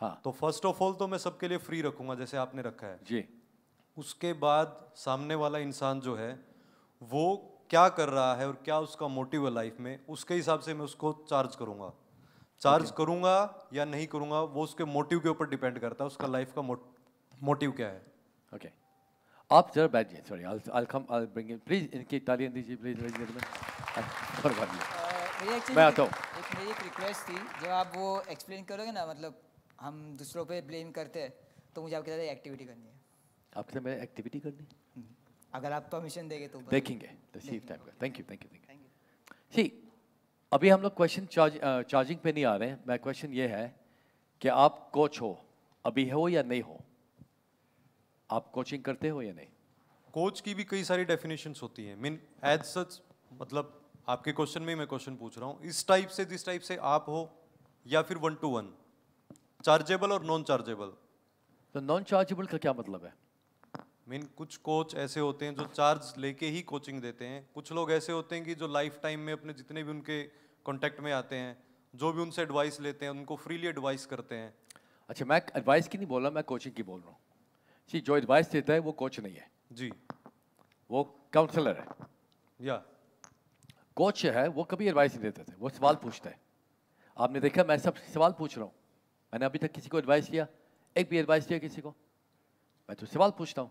हाँ तो first of all तो मैं सबके लिए फ्री रखूंगा जैसे आपने रखा है जी उसके बाद सामने वाला इंसान जो है वो क्या कर रहा है और क्या उसका मोटिव है लाइफ में उसके हिसाब से मैं उसको चार्ज करूंगा चार्ज okay. करूंगा या नहीं करूंगा वो उसके मोटिव के ऊपर डिपेंड करता है उसका लाइफ का मोटिव क्या है ओके okay. आप जरा बैठ जाइए sorry I come I bring please इनकी तालियां दीजिए प्लीज मैं आता हूं एक मेरी एक रिक्वेस्ट थी जब आप वो एक्सप्लेन करोगे ना मतलब हम दूसरों पे ब्लेम करते हैं तो मुझे आपके साथ एक्टिविटी करनी है आपके साथ मेरा एक्टिविटी करनी हम्म। अगर आप परमिशन देंगे तो देखेंगे thank you thank you thank you ठीक अभी हम लोग क्वेश्चन चार्ज चार्जिंग पे नहीं आ रहे हैं मैं क्वेश्चन ये है कि आप कोच हो अभी हो या नहीं हो आप कोचिंग करते हो या नहीं कोच की भी कई सारी डेफिनेशन होती है मीन एज सच मतलब आपके क्वेश्चन में ही मैं क्वेश्चन पूछ रहा हूँ इस टाइप से जिस टाइप से आप हो या फिर वन टू वन चार्जेबल और नॉन चार्जेबल तो नॉन चार्जेबल का क्या मतलब है मीन कुछ कोच ऐसे होते हैं जो चार्ज लेके ही कोचिंग देते हैं कुछ लोग ऐसे होते हैं कि जो लाइफ टाइम में अपने जितने भी उनके कॉन्टैक्ट में आते हैं जो भी उनसे एडवाइस लेते हैं उनको फ्रीली एडवाइस करते हैं अच्छा मैं एडवाइस की नहीं बोल रहा मैं कोचिंग की बोल रहा हूँ जी जो एडवाइस देता है वो कोच नहीं है जी वो काउंसलर है या कोच है वो कभी एडवाइस नहीं देते थे वो सवाल पूछता है आपने देखा मैं सब सवाल पूछ रहा हूँ मैंने अभी तक किसी को एडवाइस दिया एक भी एडवाइस दिया किसी को मैं तो सवाल पूछता हूँ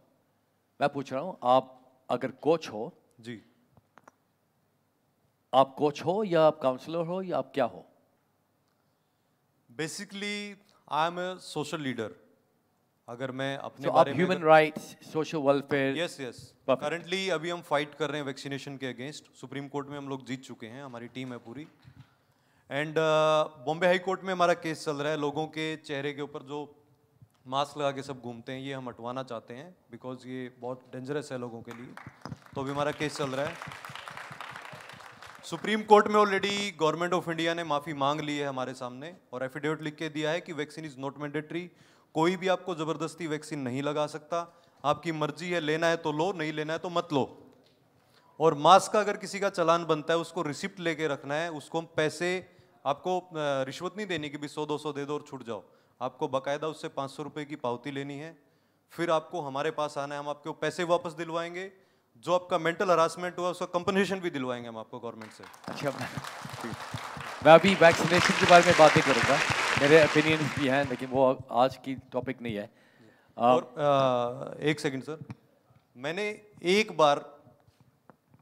मैं पूछ रहा हूँ आप अगर कोच हो जी आप कोच हो या आप काउंसलर हो या आप क्या हो basically I am a social leader अगर मैं अपने बारे में human rights social welfare yes yes currently अभी हम फाइट कर रहे हैं वैक्सीनेशन के अगेंस्ट सुप्रीम कोर्ट में हम लोग जीत चुके हैं हमारी टीम है पूरी एंड बॉम्बे हाई कोर्ट में हमारा केस चल रहा है लोगों के चेहरे के ऊपर जो मास्क लगा के सब घूमते हैं ये हम हटवाना चाहते हैं बिकॉज ये बहुत डेंजरस है लोगों के लिए तो अभी हमारा केस चल रहा है सुप्रीम कोर्ट में ऑलरेडी गवर्नमेंट ऑफ इंडिया ने माफ़ी मांग ली है हमारे सामने और एफिडेविट लिख के दिया है कि वैक्सीन इज़ नॉट मैंडेटरी कोई भी आपको ज़बरदस्ती वैक्सीन नहीं लगा सकता आपकी मर्जी है लेना है तो लो नहीं लेना है तो मत लो और मास्क का अगर किसी का चलान बनता है उसको रिसिप्ट लेके रखना है उसको हम पैसे आपको रिश्वत नहीं देनी कि भी सौ दो सौ दे दो और छूट जाओ आपको बकायदा उससे पाँच सौ रुपये की पावती लेनी है फिर आपको हमारे पास आना है हम आपको पैसे वापस दिलवाएंगे जो आपका मेंटल हरासमेंट हुआ उसका कंपनसेशन भी दिलवाएंगे हम आपको गवर्नमेंट से अच्छा मैं अभी वैक्सीनेशन के बारे में बातें करूँगा मेरे ओपिनियन भी हैं लेकिन वो आज की टॉपिक नहीं है और एक सेकंड सर मैंने एक बार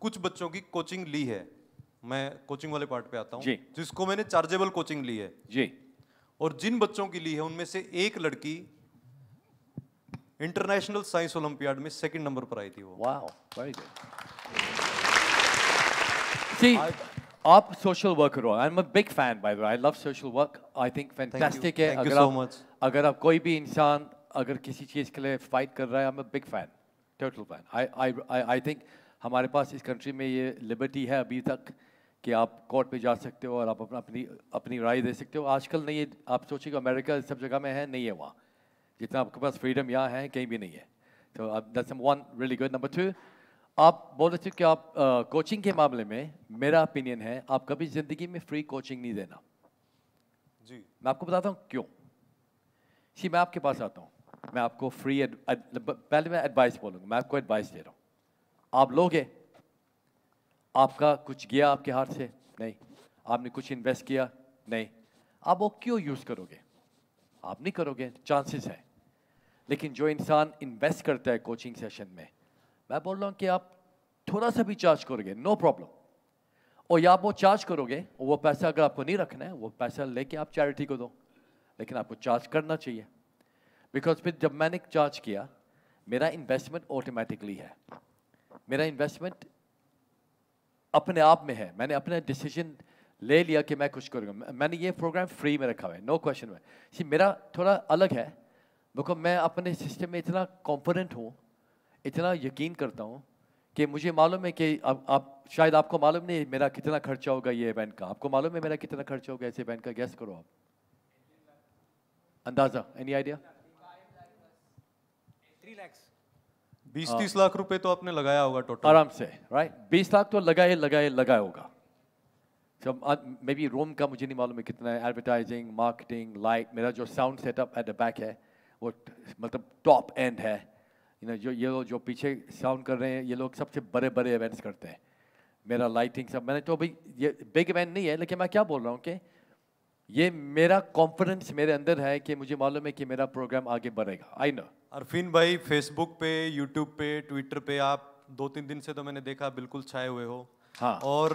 कुछ बच्चों की कोचिंग ली है मैं कोचिंग वाले पार्ट पे आता हूँ जिसको मैंने चार्जेबल कोचिंग ली है जी और जिन बच्चों की ली है उनमें से एक लड़की इंटरनेशनल साइंस ओलंपियाड में सेकंड नंबर पर आई थी वो वेरी गुड सी आप सोशल वर्कर हो I am a big fan by the I love social work I think fantastic है अगर so आप अगर आप कोई भी इंसान अगर किसी चीज के लिए फाइट कर रहा है I am a big fan total fan I I I think हमारे पास इस कंट्री में ये लिबर्टी है अभी तक कि आप कोर्ट में जा सकते हो और आप अपना अपनी अपनी राय दे सकते हो आजकल नहीं है आप सोचिए अमेरिका सब जगह में है नहीं है वहाँ जितना आपके पास फ्रीडम यहाँ है कहीं भी नहीं है तो आप this one really good number two आप बोल रहे थे कि आप कोचिंग uh, के मामले में मेरा ओपिनियन है आप कभी ज़िंदगी में फ्री कोचिंग नहीं देना जी मैं आपको बताता हूँ क्यों जी मैं आपके पास आता हूँ मैं आपको फ्री पहले मैं एडवाइस बोलूँगा मैं आपको एडवाइस दे रहा हूँ आप लोगे आपका कुछ गया आपके हाथ से नहीं आपने कुछ इन्वेस्ट किया नहीं आप वो क्यों यूज़ करोगे आप नहीं करोगे चांसेस है लेकिन जो इंसान इन्वेस्ट करता है कोचिंग सेशन में मैं बोल रहा हूँ कि आप थोड़ा सा भी चार्ज करोगे नो प्रॉब्लम और या आप वो चार्ज करोगे और वो पैसा अगर आपको नहीं रखना है वो पैसा लेके आप चैरिटी को दो लेकिन आपको चार्ज करना चाहिए बिकॉज फिर जब मैंने चार्ज किया मेरा इन्वेस्टमेंट ऑटोमेटिकली है मेरा इन्वेस्टमेंट अपने आप में है मैंने अपने डिसीजन ले लिया कि मैं कुछ करूँगा मैंने ये प्रोग्राम फ्री में रखा हुआ है नो क्वेश्चन में सी मेरा थोड़ा अलग है बिकॉज मैं अपने सिस्टम में इतना कॉन्फिडेंट हूँ इतना यकीन करता हूँ कि मुझे मालूम है कि अब आप शायद आपको मालूम नहीं मेरा कितना खर्चा होगा ये इवेंट का आपको मालूम है मेरा कितना खर्चा होगा ऐसे इवेंट का गैस करो आप अंदाज़ा एनी आइडिया बीस तीस लाख रुपए तो आपने लगाया होगा टोटल आराम से राइट बीस लाख तो लगाए लगाए लगाए होगा सब मे बी रोम का मुझे नहीं मालूम है कितना है एडवर्टाइजिंग मार्केटिंग लाइट मेरा जो sound setup at the back है वो मतलब टॉप एंड है यू नो जो ये लोग जो पीछे साउंड कर रहे हैं ये लोग सबसे बड़े बड़े इवेंट्स करते हैं मेरा लाइटिंग सब मैंने तो भाई ये बिग इवेंट नहीं है लेकिन मैं क्या बोल रहा हूँ कि ये मेरा कॉन्फिडेंस मेरे अंदर है कि मुझे मालूम है कि मेरा प्रोग्राम आगे बढ़ेगा आई नो अरफिन भाई फेसबुक पे यूट्यूब पे ट्विटर पे आप दो तीन दिन से तो मैंने देखा बिल्कुल छाए हुए हो हाँ और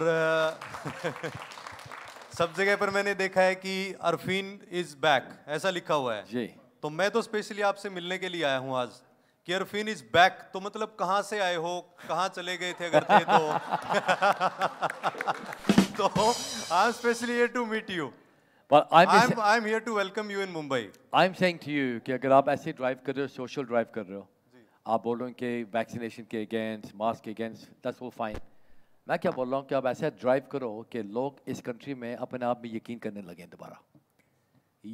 सब जगह पर मैंने देखा है कि अरफिन इज बैक ऐसा लिखा हुआ है जी तो मैं तो स्पेशली आपसे मिलने के लिए आया हूँ आज कि अरफिन इज बैक तो मतलब कहाँ से आए हो कहाँ चले गए थे अगर थे तो तो I am specially to meet you But I'm, I'm, say, I'm here to welcome you in Mumbai. I'm saying to you कि अगर आप ऐसे ड्राइव कर रहे हो social drive कर रहे हो आप बोल रहे हो कि वैक्सीनेशन के अगेंस्ट मास्क के अगेंस्ट दैट्स वो फाइन मैं क्या बोल रहा हूँ कि आप ऐसे ड्राइव करो कि लोग इस कंट्री में अपने आप में यकीन करने लगे दोबारा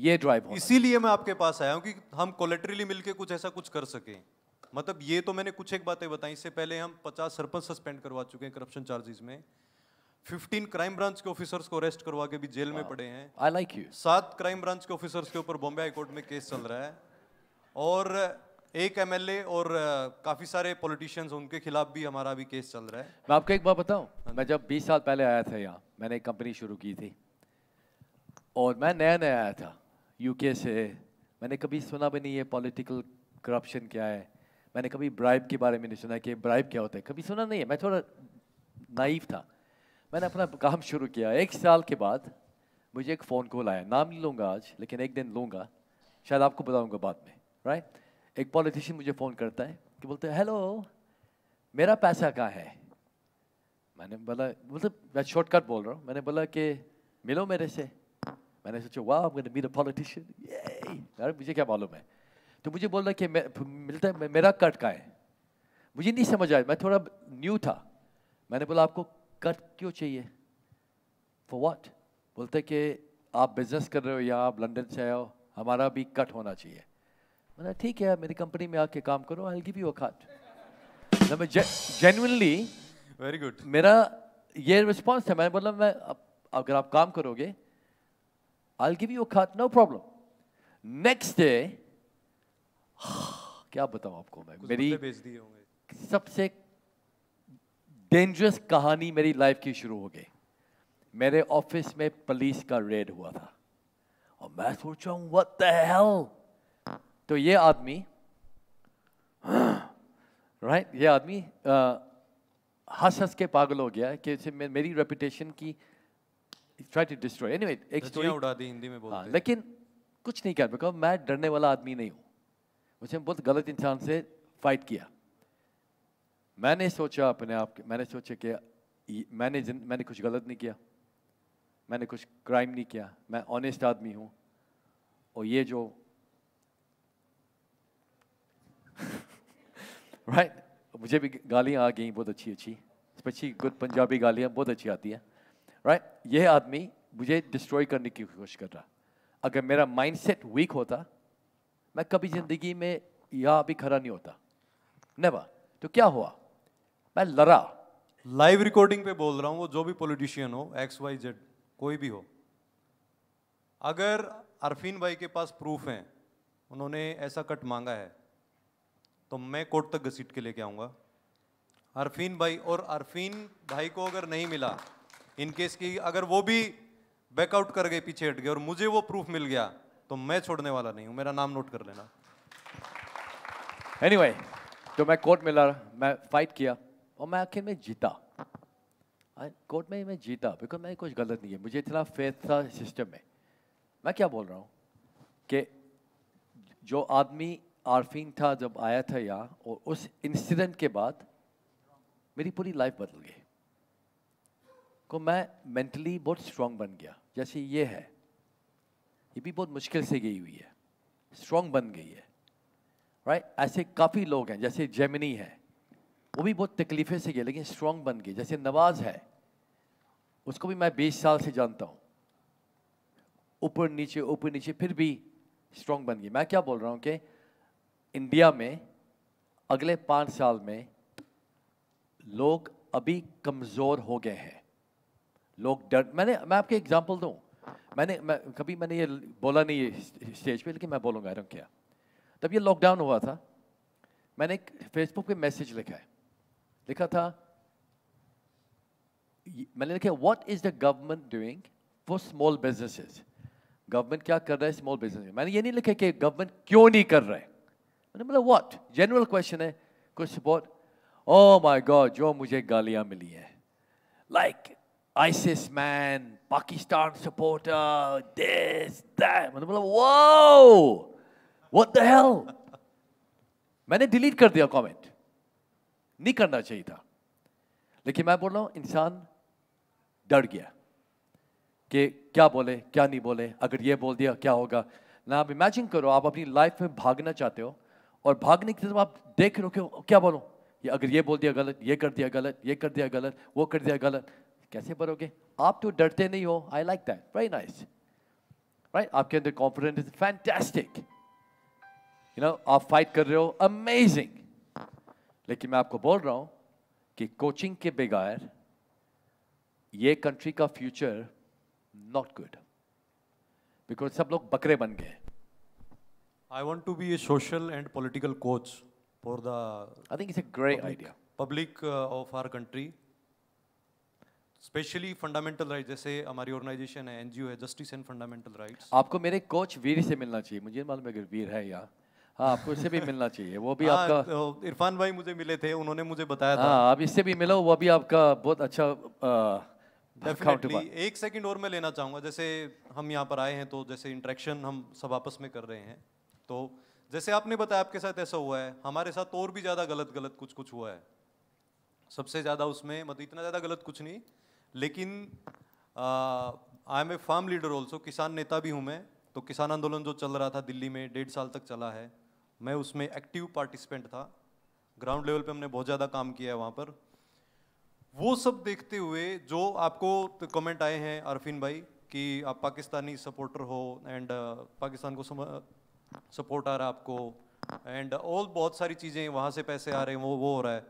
ये ड्राइव इसीलिए मैं आपके पास आया हूँ कि हम कोलेट्रली मिलके कुछ ऐसा कुछ कर सकें मतलब ये तो मैंने कुछ एक बातें बताई इससे पहले हम 50 सरपंच सस्पेंड करवा चुके हैं करप्शन चार्जेस में 15 क्राइम ब्रांच के ऑफिसर्स को अरेस्ट करवा के भी जेल wow. में पड़े हैं आई लाइक यू सात क्राइम ब्रांच के ऑफिसर्स के ऊपर बॉम्बे हाईकोर्ट में केस चल रहा है और एक एमएलए और काफी सारे पॉलिटिशियंस उनके खिलाफ भी हमारा भी केस चल रहा है मैं आपको एक बात बताऊं हाँ मैं जब 20 साल पहले आया था यहाँ मैंने एक कंपनी शुरू की थी और मैं नया नया आया था यूके से मैंने कभी सुना भी नहीं है पॉलिटिकल करप्शन क्या है मैंने कभी ब्राइब के बारे में नहीं सुना कि ब्राइब क्या होता है कभी सुना नहीं है मैं थोड़ा नाइफ था मैंने अपना काम शुरू किया एक साल के बाद मुझे एक फ़ोन कॉल आया नाम नहीं लूँगा आज लेकिन एक दिन लूँगा शायद आपको बताऊँगा बाद में राइट एक पॉलिटिशियन मुझे फ़ोन करता है कि बोलते हेलो मेरा पैसा कहाँ है मैंने बोला मतलब मैं शॉर्टकट बोल रहा हूँ मैंने बोला कि मिलो मेरे से मैंने सोचा वाह आई मीट अ पॉलिटिशियन यार मुझे क्या मालूम है तो मुझे बोल रहा कि मिलता है मेरा कट का है मुझे नहीं समझ आया मैं थोड़ा न्यू था मैंने बोला आपको कट क्यों चाहिए फॉर वॉट बोलते कि आप बिजनेस कर रहे हो या आप लंदन से आए हो हमारा भी कट होना चाहिए मैंने ठीक है मेरी कंपनी में आके काम करो I give you a cut मैं जेन्यनली वेरी गुड मेरा ये रिस्पॉन्स था मैंने बोला मैं अगर आप काम करोगे आई गिव यू खाट नो प्रॉब्लम नेक्स्ट डे क्या बताऊं आपको मैं मेरी सबसे डेंजरस कहानी मेरी लाइफ की शुरू हो गई मेरे ऑफिस में पुलिस का रेड हुआ था और मैं सोच रहा हूं व्हाट द हेल तो ये आदमी राइट ये आदमी हंस हंस के पागल हो गया कि मेरी रेपुटेशन की ट्राई टू डिस्ट्रॉय एनीवे एक स्टोरी उड़ा दी हिंदी में बोलते हाँ, लेकिन कुछ नहीं कर बिकॉज मैं डरने वाला आदमी नहीं हूँ मुझे बहुत गलत इंसान से फाइट किया मैंने सोचा अपने आप मैंने सोचा कि मैंने जिन, मैंने कुछ गलत नहीं किया मैंने कुछ क्राइम नहीं किया मैं ऑनेस्ट आदमी हूँ और ये जो राइट right? मुझे भी गालियाँ आ गई बहुत अच्छी अच्छी स्पेशली गुड पंजाबी गालियाँ बहुत अच्छी आती हैं राइट right? ये आदमी मुझे डिस्ट्रॉय करने की कोशिश कर रहा अगर मेरा माइंडसेट वीक होता मैं कभी ज़िंदगी में यहाँ भी खड़ा नहीं होता नेवर तो क्या हुआ मैं लड़ा लाइव रिकॉर्डिंग पे बोल रहा हूँ वो जो भी पॉलिटिशियन हो एक्स वाई जेड कोई भी हो अगर अरफीन भाई के पास प्रूफ हैं उन्होंने ऐसा कट मांगा है तो मैं कोर्ट तक घसीट के लेके आऊँगा अरफीन भाई और अरफीन भाई को अगर नहीं मिला इनकेस की अगर वो भी बैकआउट कर गए पीछे हट गए और मुझे वो प्रूफ मिल गया तो मैं छोड़ने वाला नहीं हूँ मेरा नाम नोट कर लेना एनीवे anyway, तो मैं कोर्ट मिला मैं फाइट किया और मैं आखिर में जीता कोर्ट में मैं जीता बिकॉज मैंने कुछ गलत नहीं है मुझे इतना फेथ था सिस्टम में मैं क्या बोल रहा हूँ कि जो आदमी आरफिन था जब आया था यहाँ और उस इंसिडेंट के बाद मेरी पूरी लाइफ बदल गई को मैं मेंटली बहुत स्ट्रांग बन गया जैसे ये है ये भी बहुत मुश्किल से गई हुई है स्ट्रांग बन गई है राइट right? ऐसे काफ़ी लोग हैं जैसे जेमिनी है वो भी बहुत तकलीफ़ें से गए लेकिन स्ट्रांग बन गए जैसे नवाज़ है उसको भी मैं बीस साल से जानता हूँ ऊपर नीचे ऊपर नीचे फिर भी स्ट्रांग बन गई मैं क्या बोल रहा हूँ कि इंडिया में अगले पाँच साल में लोग अभी कमज़ोर हो गए हैं लोग डर मैंने मैं आपके एग्जाम्पल दूँ मैंने मैं कभी मैंने ये बोला नहीं ये स्टेज पे लेकिन मैं बोलूँगा क्या तब ये लॉकडाउन हुआ था मैंने एक फेसबुक पे मैसेज लिखा है लिखा था मैंने लिखा what is the government doing for small businesses government क्या कर रहा है स्मॉल बिजनेस मैंने ये नहीं लिखा कि गवर्नमेंट क्यों नहीं कर रहा है मैंने बोला व्हाट जनरल क्वेश्चन है कुछ बहुत ओ माय गॉड जो मुझे गालियां मिली हैं like ISIS man Pakistan supporter this, that. मैंने बोला मैंने डिलीट कर दिया कमेंट नहीं करना चाहिए था लेकिन मैं बोल रहा हूं इंसान डर गया कि क्या बोले क्या नहीं बोले अगर ये बोल दिया क्या होगा ना आप इमेजिन करो आप अपनी लाइफ में भागना चाहते हो और भागने की तरफ आप देख रहे हो क्या बोलो ये अगर ये बोल दिया गलत ये कर दिया गलत ये कर दिया गलत वो कर दिया गलत कैसे भरोगे आप तो डरते नहीं हो I like that very nice right आपके अंदर confidence is fantastic you know आप फाइट कर रहे हो अमेजिंग लेकिन मैं आपको बोल रहा हूं कि कोचिंग के बगैर ये कंट्री का फ्यूचर नॉट गुड बिकॉज सब लोग बकरे बन गए I want to be a social and political coach for the I think it's a great idea public of our country specially fundamental right जैसे हमारी ऑर्गेनाइजेशन है एनजीओ है जस्टिस एंड फंडामेंटल राइट आपको मेरे कोच वीर से मिलना चाहिए मुझे मालूम है वीर है या हाँ आपको इससे भी मिलना चाहिए वो भी हाँ, आपका तो इरफान भाई मुझे मिले थे उन्होंने मुझे बताया था हाँ, आप इससे भी मिलो वो भी आपका बहुत अच्छा डेफिनेटली एक सेकंड और मैं लेना चाहूँगा जैसे हम यहाँ पर आए हैं तो जैसे इंट्रैक्शन हम सब आपस में कर रहे हैं तो जैसे आपने बताया आपके साथ ऐसा हुआ है हमारे साथ और भी ज़्यादा गलत गलत कुछ कुछ हुआ है सबसे ज़्यादा उसमें मतलब इतना ज़्यादा गलत कुछ नहीं लेकिन I am a farm leader also किसान नेता भी हूँ मैं तो किसान आंदोलन जो चल रहा था दिल्ली में डेढ़ साल तक चला है मैं उसमें एक्टिव पार्टिसिपेंट था ग्राउंड लेवल पे हमने बहुत ज़्यादा काम किया है वहाँ पर वो सब देखते हुए जो आपको कमेंट तो आए हैं अरफिन भाई कि आप पाकिस्तानी सपोर्टर हो एंड uh, पाकिस्तान को सपोर्ट uh, आ रहा है आपको एंड और बहुत सारी चीज़ें वहाँ से पैसे आ रहे हैं वो वो हो रहा है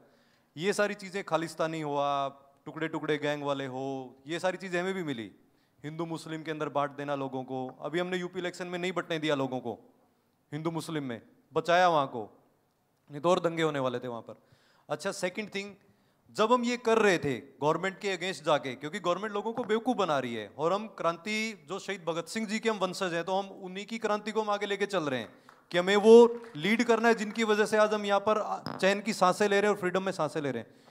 ये सारी चीज़ें खालिस्तानी हो आप टुकड़े टुकड़े गैंग वाले हो ये सारी चीज़ें हमें भी मिली हिंदू मुस्लिम के अंदर बांट देना लोगों को अभी हमने यूपी इलेक्शन में नहीं बटने दिया लोगों को हिंदू मुस्लिम में बचाया वहां को नहीं तो और दंगे होने वाले थे वहां पर अच्छा सेकंड थिंग जब हम ये कर रहे थे गवर्नमेंट के अगेंस्ट जाके क्योंकि गवर्नमेंट लोगों को बेवकूफ़ बना रही है और हम क्रांति जो शहीद भगत सिंह जी के हम वंशज हैं तो हम उन्हीं की क्रांति को हम आगे लेके चल रहे हैं कि हमें वो लीड करना है जिनकी वजह से आज हम यहाँ पर चैन की सांसें ले रहे हैं और फ्रीडम में सांसें ले रहे हैं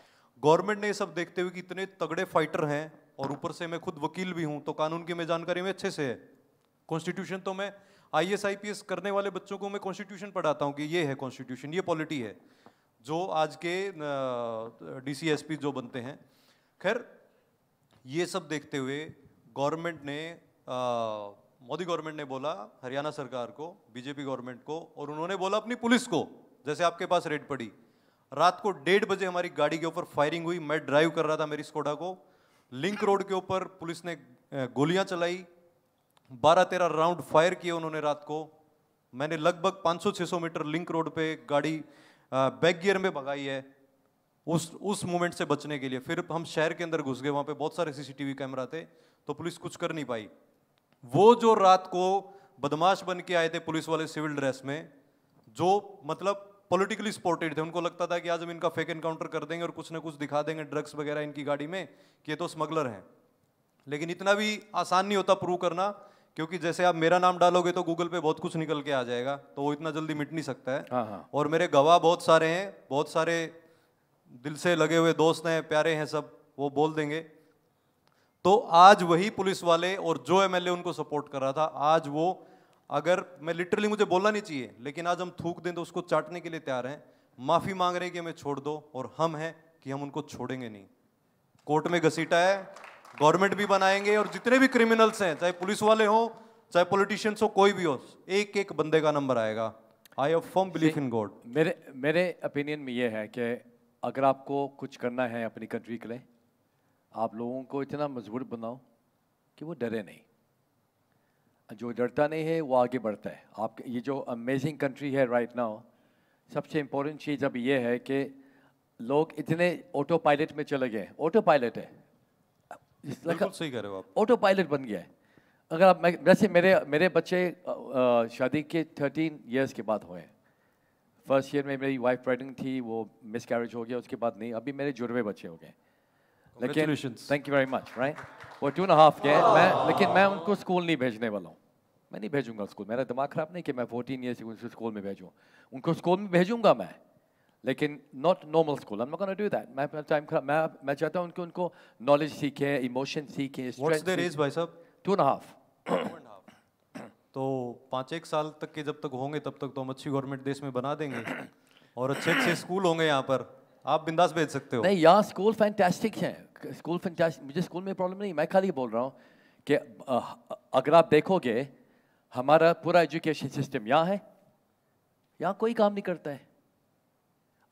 गवर्नमेंट ने ये सब देखते हुए कि इतने तगड़े फाइटर हैं और ऊपर से मैं खुद वकील भी हूँ तो कानून की मैं जानकारी में अच्छे से है कॉन्स्टिट्यूशन तो मैं आई एस करने वाले बच्चों को मैं कॉन्स्टिट्यूशन पढ़ाता हूँ कि ये है कॉन्स्टिट्यूशन ये पॉलिटी है जो आज के डी जो बनते हैं खैर ये सब देखते हुए गवर्नमेंट ने मोदी गवर्नमेंट ने बोला हरियाणा सरकार को बीजेपी गवर्नमेंट को और उन्होंने बोला अपनी पुलिस को जैसे आपके पास रेड पड़ी रात को डेढ़ बजे हमारी गाड़ी के ऊपर फायरिंग हुई मैं ड्राइव कर रहा था मेरी स्कोडा को लिंक रोड के ऊपर पुलिस ने गोलियां चलाई बारह तेरह राउंड फायर किए उन्होंने रात को मैंने लगभग 500-600 मीटर लिंक रोड पे गाड़ी बैक गियर में भगाई है उस उस मोमेंट से बचने के लिए फिर हम शहर के अंदर घुस गए वहाँ पे बहुत सारे सीसीटीवी कैमरा थे तो पुलिस कुछ कर नहीं पाई वो जो रात को बदमाश बन के आए थे पुलिस वाले सिविल ड्रेस में जो मतलब पॉलिटिकली सपोर्टेड थे उनको लगता था कि आज हम इनका फेक एनकाउंटर कर देंगे और कुछ ना कुछ दिखा देंगे ड्रग्स वगैरह इनकी गाड़ी में कि ये तो स्मगलर हैं लेकिन इतना भी आसान नहीं होता प्रूव करना क्योंकि जैसे आप मेरा नाम डालोगे तो गूगल पे बहुत कुछ निकल के आ जाएगा तो वो इतना जल्दी मिट नहीं सकता है हाँ हाँ। और मेरे गवाह बहुत सारे हैं बहुत सारे दिल से लगे हुए दोस्त हैं प्यारे हैं सब वो बोल देंगे तो आज वही पुलिस वाले और जो एम उनको सपोर्ट कर रहा था आज वो अगर मैं लिटरली मुझे बोलना नहीं चाहिए लेकिन आज हम थूक दें तो उसको चाटने के लिए तैयार हैं माफ़ी मांग रहे हैं कि हमें छोड़ दो और हम हैं कि हम उनको छोड़ेंगे नहीं कोर्ट में घसीटा है गवर्नमेंट भी बनाएंगे और जितने भी क्रिमिनल्स हैं चाहे पुलिस वाले हो चाहे पॉलिटिशियंस हो कोई भी हो एक एक बंदे का नंबर आएगा I have firm believe in God मेरे मेरे ओपिनियन में ये है कि अगर आपको कुछ करना है अपनी कंट्री के लिए आप लोगों को इतना मजबूत बनाओ कि वो डरे नहीं जो डरता नहीं है वो आगे बढ़ता है आप ये जो अमेजिंग कंट्री है राइट नाउ सबसे इम्पोर्टेंट चीज़ अब ये है कि लोग इतने ऑटो पायलट में चले गए ऑटो पायलट है सही कह रहे हो आप ऑटो पायलट बन गया है अगर आप वैसे मेरे मेरे बच्चे शादी के थर्टीन ईयर्स के बाद हुए फर्स्ट ईयर में मेरी वाइफ प्रेगनेंट थी वो मिस कैरेज हो गया उसके बाद नहीं अभी मेरे जुड़वे बच्चे हो गए लेकिन thank you very much right वो टू एंड हाफ के मैं लेकिन मैं उनको स्कूल नहीं भेजने वाला हूँ मैं नहीं भेजूंगा स्कूल मेरा दिमाग खराब नहीं कि मैं फोर्टीन ईयर से उनको स्कूल में भेजूँ उनको स्कूल में भेजूंगा मैं लेकिन नॉट नॉर्मल स्कूल हम am not gonna do that मैं अपना टाइम मैं मैं चाहता हूं कि उनको नॉलेज सीखे इमोशन सीखे व्हाट्स देयर एज भाई साहब टू एंड हाफ तो पाँच एक साल तक के जब तक होंगे तब तक तो हम अच्छी गवर्नमेंट देश में बना देंगे और अच्छे अच्छे स्कूल होंगे यहाँ पर आप बिंदास भेज सकते हो नहीं यहाँ स्कूल फैंटास्टिक है स्कूल फैंटास्टिक मुझे स्कूल में प्रॉब्लम नहीं मैं खाली बोल रहा हूँ कि अगर आप देखोगे हमारा पूरा एजुकेशन सिस्टम यहाँ है यहाँ कोई काम नहीं करता है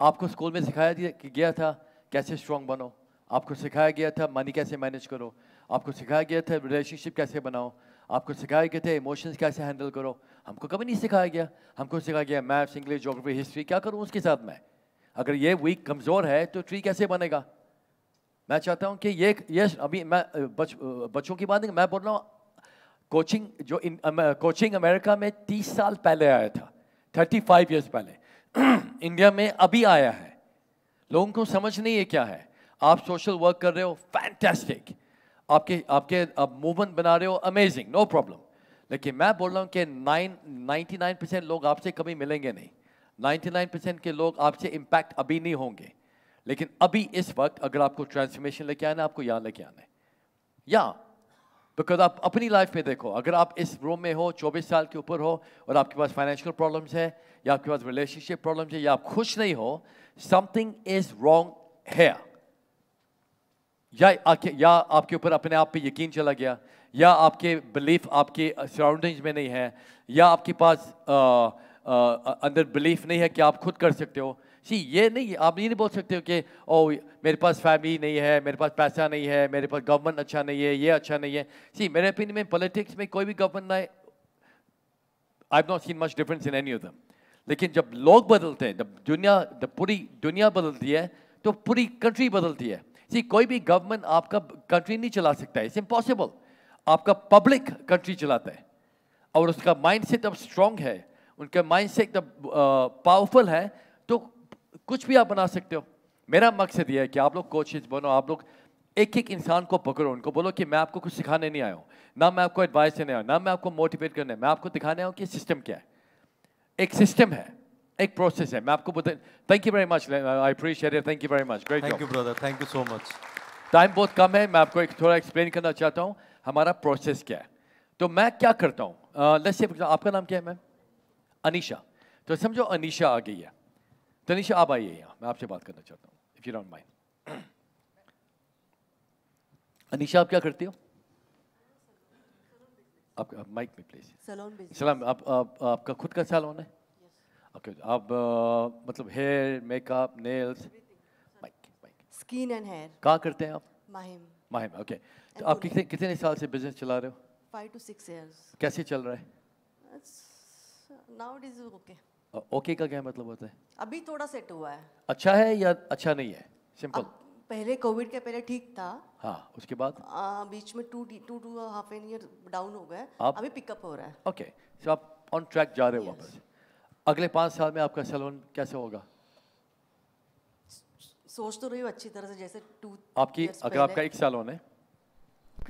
आपको स्कूल में सिखाया गया था कैसे स्ट्रांग बनो आपको सिखाया गया था मनी कैसे मैनेज करो आपको सिखाया गया था रिलेशनशिप कैसे बनाओ आपको सिखाया गया था इमोशंस कैसे हैंडल करो हमको कभी नहीं सिखाया गया हमको सिखाया गया मैथ्स इंग्लिश जोग्राफी हिस्ट्री क्या करूँ उसके साथ मैं अगर ये वीक कमज़ोर है तो ट्री कैसे बनेगा मैं चाहता हूँ कि ये ये अभी मैं बच, बच्चों की बात नहीं मैं बोल रहा हूँ कोचिंग जो इन कोचिंग अमेरिका में तीस साल पहले आया था थर्टी फाइव ईयर्स पहले इंडिया में अभी आया है लोगों को समझ नहीं है क्या है आप सोशल वर्क कर रहे हो फैंटेस्टिक आपके आपके आप मूवमेंट बना रहे हो अमेजिंग नो प्रॉब्लम लेकिन मैं बोल रहा हूँ कि नाइन नाइन्टी नाइन परसेंट लोग आपसे कभी मिलेंगे नहीं नाइन्टी नाइन परसेंट के लोग आपसे इम्पैक्ट अभी नहीं होंगे लेकिन अभी इस वक्त अगर आपको ट्रांसफॉर्मेशन लेके आना है आपको यहाँ लेके आना है या बिकॉज आप अपनी लाइफ में देखो अगर आप इस रूम में हो 24 साल के ऊपर हो और आपके पास फाइनेंशियल प्रॉब्लम्स है या आपके पास रिलेशनशिप प्रॉब्लम्स है या आप खुश नहीं हो समथिंग इज रॉन्ग है या या आपके ऊपर अपने आप पे यकीन चला गया या आपके बिलीफ आपके सराउंडिंग्स में नहीं है या आपके पास आ, आ, अंदर बिलीफ नहीं है कि आप खुद कर सकते हो सी ये नहीं आप ये नहीं बोल सकते हो कि ओ मेरे पास फैमिली नहीं है मेरे पास पैसा नहीं है मेरे पास गवर्नमेंट अच्छा नहीं है ये अच्छा नहीं है सी मेरे ओपिनियन में पॉलिटिक्स में कोई भी गवर्नमेंट ना I not seen much difference in any of them लेकिन जब लोग बदलते हैं जब दुनिया जब पूरी दुनिया बदलती है तो पूरी कंट्री बदलती है सी कोई भी गवर्नमेंट आपका कंट्री नहीं चला सकता है इट्स इम्पॉसिबल आपका पब्लिक कंट्री चलाता है और उसका माइंड सेट अब स्ट्रांग है उनका माइंड सेट अब पावरफुल uh, है तो कुछ भी आप बना सकते हो मेरा मकसद यह है कि आप लोग कोचेज बनो आप लोग एक एक इंसान को पकड़ो उनको बोलो कि मैं आपको कुछ सिखाने नहीं आया हूँ ना मैं आपको एडवाइस देने आया ना मैं आपको मोटिवेट करने मैं आपको दिखाने आया हूँ कि सिस्टम क्या है एक सिस्टम है एक प्रोसेस है मैं आपको बता thank you very much I appreciate it thank you very much great thank you brother thank you so much time बहुत कम है मैं आपको एक थोड़ा एक्सप्लेन करना चाहता हूँ हमारा प्रोसेस क्या है तो मैं क्या करता हूँ uh, आपका नाम क्या है मैम अनिशा तो समझो अनिशा आ गई है तनिषा आप आइए यहाँ मैं आपसे बात करना चाहता हूँ if you don't mind Anisha आप क्या करती हो आप माइक में प्लीज सलाम आप, आप आपका खुद का सैलून है ओके yes. okay, आप आ, मतलब hair makeup nails mike mike skin and hair कहाँ करते हैं आप माहिम माहिम ओके okay. तो आप कितने कितने साल से बिजनेस चला रहे हो फाइव टू सिक्स इयर्स कैसे चल रहा है now it is okay okay का क्या मतलब होता है अभी थोड़ा सेट हुआ है अच्छा है या अच्छा नहीं है सिंपल पहले कोविड के पहले ठीक था हाँ उसके बाद आ, बीच में two two two half an year down हो गए अभी पिकअप हो रहा है ओके सो आप ऑन ट्रैक जा रहे हो वापस अगले पाँच साल में आपका सैलून कैसे होगा सोच तो रही हूँ अच्छी तरह से जैसे टू आपकी अगर आपका एक सैलून है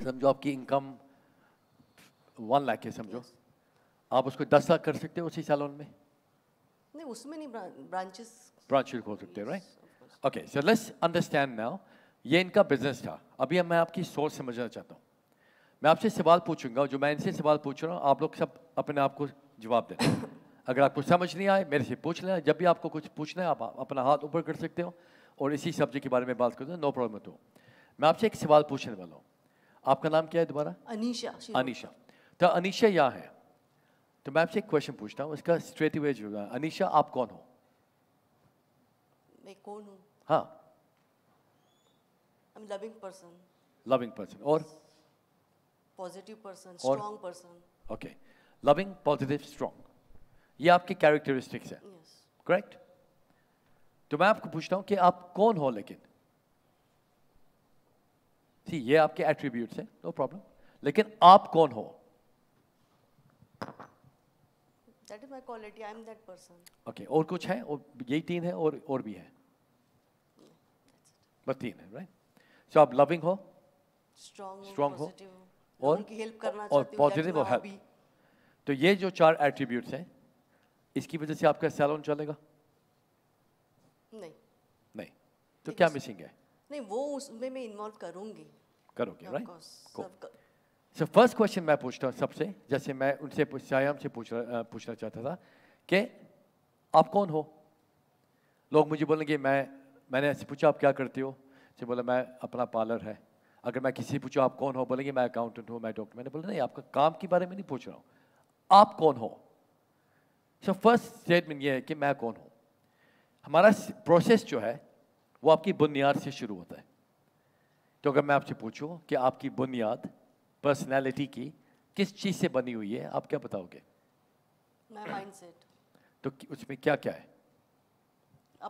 समझो आपकी इनकम वन लाख है समझो आप उसको दस लाख कर सकते हो उसी सैलून में उसमें नहीं branches branch right okay so let's understand now ये इनका बिजनेस था अभी मैं आपकी सोच समझना चाहता हूँ मैं आपसे सवाल पूछूंगा जो मैं इनसे सवाल पूछ रहा हूँ आप लोग सब अपने आप को जवाब देना अगर आपको समझ नहीं आए मेरे से पूछ लेना जब भी आपको कुछ पूछना है आप अपना हाथ ऊपर कर सकते हो और इसी सब्जेक्ट के बारे में बात करते हो नो प्रॉब्लम तो मैं आपसे एक सवाल पूछने वाला हूँ आपका नाम क्या है दोबारा अनिशा अनिशा तो अनिशा यहाँ है तो मैं आपसे एक क्वेश्चन पूछता हूँ इसका स्ट्रेट अवे जुड़ा अनिशा आप कौन हो मैं कौन हूँ हाँ I'm loving person. Loving person. Person Positive person. Person Strong person. Okay. Loving, positive, strong. ये आपके characteristics है Yes. Correct? तो मैं आपको पूछता हूँ कि आप कौन हो लेकिन सी ये आपके एट्रीब्यूट्स हैं नो प्रॉब्लम लेकिन आप कौन हो that is my quality I am that person okay और कुछ है और यही तीन है और और भी है बस तीन है राइट सो आप लविंग हो स्ट्रांग हो और की हेल्प करना और पॉजिटिव और हेल्प तो ये जो चार एट्रीब्यूट्स हैं इसकी वजह से आपका सैलून चलेगा नहीं नहीं तो क्या मिसिंग है नहीं वो उसमें मैं इन्वॉल्व करूंगी करोगे राइट सो फर्स्ट क्वेश्चन मैं पूछता हूँ सबसे जैसे मैं उनसे श्याम से पूछ पूछना चाहता था कि आप कौन हो लोग मुझे बोलेंगे मैं मैंने ऐसे पूछा आप क्या करते हो से तो बोला मैं अपना पार्लर है अगर मैं किसी पूछूँ आप कौन हो बोलेंगे मैं अकाउंटेंट हूँ मैं डॉक्टर मैंने बोला नहीं आपका काम के बारे में नहीं पूछ रहा हूँ आप कौन हो सो फर्स्ट स्टेटमेंट ये है कि मैं कौन हूँ हमारा प्रोसेस जो है वो आपकी बुनियाद से शुरू होता है तो अगर मैं आपसे पूछूँ कि आपकी बुनियाद पर्सनैलिटी की किस चीज़ से बनी हुई है आप क्या बताओगे मैं माइंडसेट तो उसमें क्या क्या है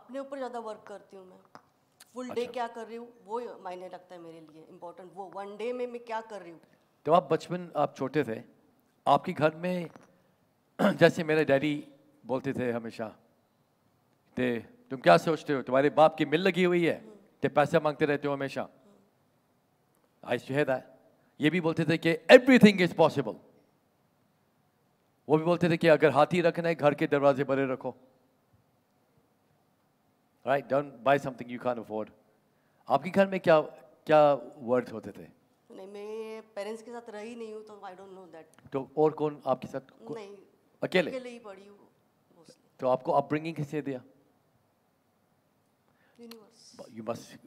अपने ऊपर ज़्यादा वर्क करती हूँ मैं फुल डे अच्छा। क्या कर रही हूँ वो मायने रखता है मेरे लिए इम्पोर्टेंट वो वन डे में मैं क्या कर रही हूँ तो आप बचपन आप छोटे थे आपके घर में जैसे मेरे डैडी बोलते थे हमेशा ते तुम क्या सोचते हो तुम्हारे बाप की मिल लगी हुई है ते पैसे मांगते रहते हो हमेशा आई हेयर दैट ये भी बोलते थे कि एवरीथिंग इज पॉसिबल वो भी बोलते थे कि अगर हाथी रखना है घर के दरवाजे बड़े रखो right don't buy something you can afford आपके घर में क्या क्या वर्ड्स होते थे नहीं मैं पेरेंट्स के साथ रही नहीं हूँ तो आई डोंट नो दैट तो और कौन आपके साथ कौन? नहीं अकेले अकेले ही पढ़ी हूँ तो आपको अपब्रिंगिंग किसने दिया यूनिवर्स यू मस्ट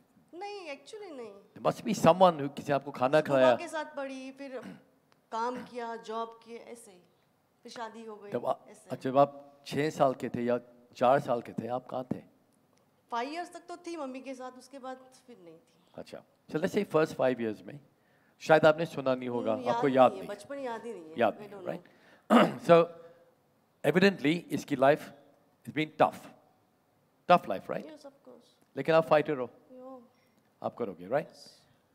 नहीं एक्चुअली नहीं मस्ट बी समवन हु किसी आपको खाना खिलाया के साथ पढ़ी फिर काम किया जॉब किए ऐसे फिर शादी हो गई जब अच्छा जब आप छः साल के थे या 4 साल के थे आप कहाँ थे 5 इयर्स तक तो थी मम्मी के साथ उसके बाद फिर नहीं थी अच्छा चले से फर्स्ट 5 इयर्स में शायद आपने सुना नहीं होगा याद आपको याद नहीं बचपन याद ही नहीं याद नहीं राइट सो एविडेंटली इसकी life is been tough tough life right लेकिन आप फाइटर हो आप करोगे राइट right?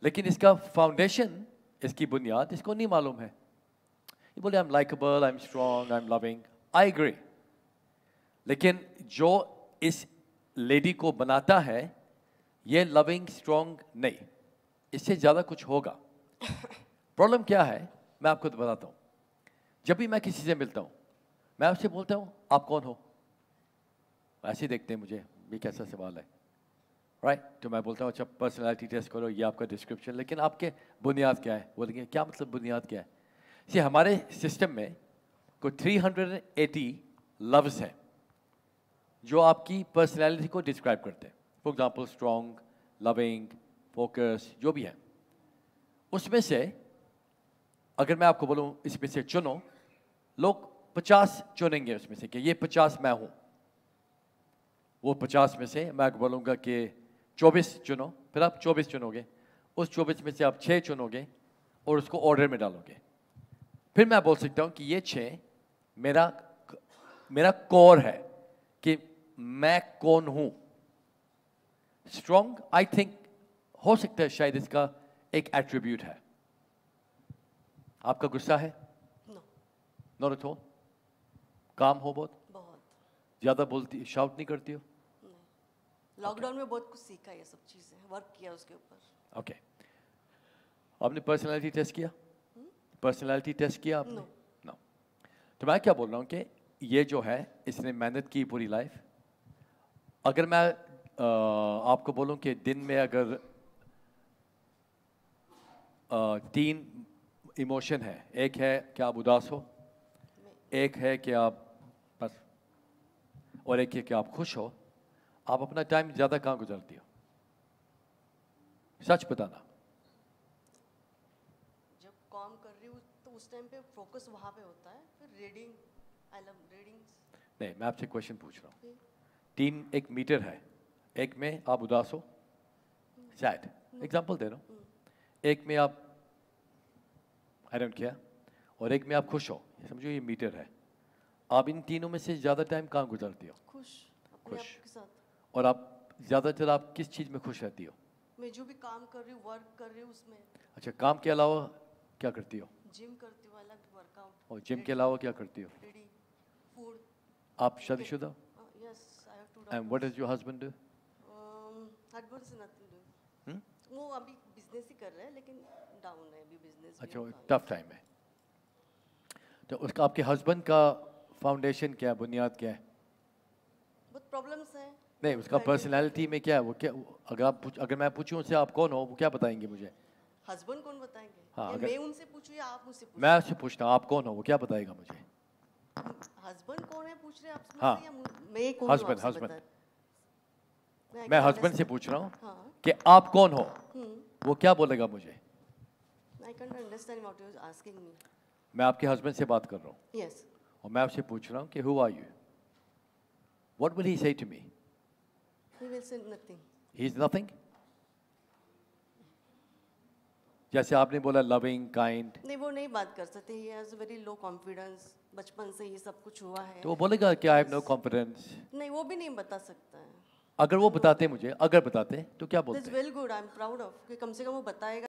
लेकिन इसका फाउंडेशन इसकी बुनियाद इसको नहीं मालूम है ये बोले I am likeable I am strong I am loving I agree लेकिन जो इस लेडी को बनाता है ये लविंग स्ट्रॉन्ग नहीं इससे ज़्यादा कुछ होगा प्रॉब्लम क्या है मैं आपको तो बताता हूँ जब भी मैं किसी से मिलता हूँ मैं उससे बोलता हूँ आप कौन हो ऐसे देखते हैं मुझे ये कैसा सवाल है राइट right? तो मैं बोलता हूँ अच्छा पर्सनैलिटी टेस्ट करो ये आपका डिस्क्रिप्शन लेकिन आपके बुनियाद क्या है बोलेंगे क्या मतलब बुनियाद क्या है ये हमारे सिस्टम में कोई three hundred and eighty loves हैं जो आपकी पर्सनैलिटी को डिस्क्राइब करते हैं for example strong loving focus जो भी है उसमें से अगर मैं आपको बोलूँ इसमें से चुनो लोग पचास चुनेंगे उसमें से कि ये पचास मैं हूँ वो पचास में से मैं बोलूँगा कि चौबीस चुनो फिर आप चौबीस चुनोगे उस चौबीस में से आप छः चुनोगे और उसको ऑर्डर में डालोगे फिर मैं बोल सकता हूँ कि ये छः मेरा मेरा कोर है कि मैं कौन हूँ स्ट्रॉन्ग आई थिंक हो सकता है शायद इसका एक एट्रीब्यूट है आपका गुस्सा है नॉट एट होल काम हो बहुत बहुत ज़्यादा बोलती शाउट नहीं करती हो लॉकडाउन में बहुत कुछ सीखा ये सब चीज़ें वर्क किया उसके ऊपर ओके आपने पर्सनालिटी टेस्ट किया पर्सनालिटी हम्म? टेस्ट किया आपने नो तो मैं क्या बोल रहा हूँ कि ये जो है इसने मेहनत की पूरी लाइफ अगर मैं आपको बोलूँ कि दिन में अगर तीन इमोशन है एक है कि आप उदास हो एक है कि आप बस और एक है कि आप खुश हो आप अपना टाइम ज़्यादा कहां गुजारती हो सच बताना जब काम कर रही हूँ तो उस टाइम पे फोकस वहाँ पे होता है फिर रीडिंग आई लव रीडिंग्स नहीं मैं आपसे क्वेश्चन पूछ रहा हूँ तीन एक मीटर है एक में आप उदास हो शायद हम्म। एग्जांपल हम्म। दे रहा हूँ हम्म। एक में आप आई डोंट केयर और एक में आप खुश हो समझो ये मीटर है आप इन तीनों में से ज़्यादा टाइम कहाँ गुजारती हो खुश खुश और आप ज़्यादातर आप किस चीज़ में खुश रहती हो मैं जो भी काम कर रही हूँ वर्क कर रही हूँ उसमें अच्छा काम के अलावा क्या करती हो जिम करती हूँ अलग वर्कआउट और जिम के अलावा क्या करती हो फूड आप शादीशुदा yes and what is your husband husband say nothing hmm? वो अभी बिजनेस ही कर रहे हैं लेकिन डाउन है अभी बिजनेस अच्छा टफ टाइम है तो उसका आपके हस्बैंड का फाउंडेशन क्या है बुनियाद क्या है बहुत प्रॉब्लम्स हैं नहीं उसका पर्सनैलिटी में क्या है वो क्या अगर आप अगर मैं पूछूं उनसे आप कौन हो वो क्या बताएंगे मुझे हस्बैंड कौन बताएंगे हाँ, अगर, मैं उनसे पूछूं या आप मुझसे मैं उससे पूछता हूं आप कौन हो वो क्या बताएगा मुझे हस्बैंड कौन है पूछ रहे हैं आप हाँ मैं कौन हूं हस्बैंड हस्बैंड मैं हस्बैंड से पूछ रहा हूं हाँ। कि आप कौन हो हम्म। वो क्या बोलेगा मुझे I can't understand what you are asking me मैं आपके हस्बैंड से बात कर रहा हूं यस और मैं आपसे पूछ रहा हूं कि who are you what will he say to me He will say nothing. He is nothing? जैसे आपने बोला लविंग काइंड नहीं वो नहीं बात कर सकते he has very low confidence बचपन से ही सब कुछ हुआ है तो वो बोलेगा कि आई हैव नो कॉन्फिडेंस नहीं वो भी नहीं बता सकता है अगर वो बताते मुझे अगर बताते तो क्या बोलते this well good I am proud of कि कम से कम वो बताएगा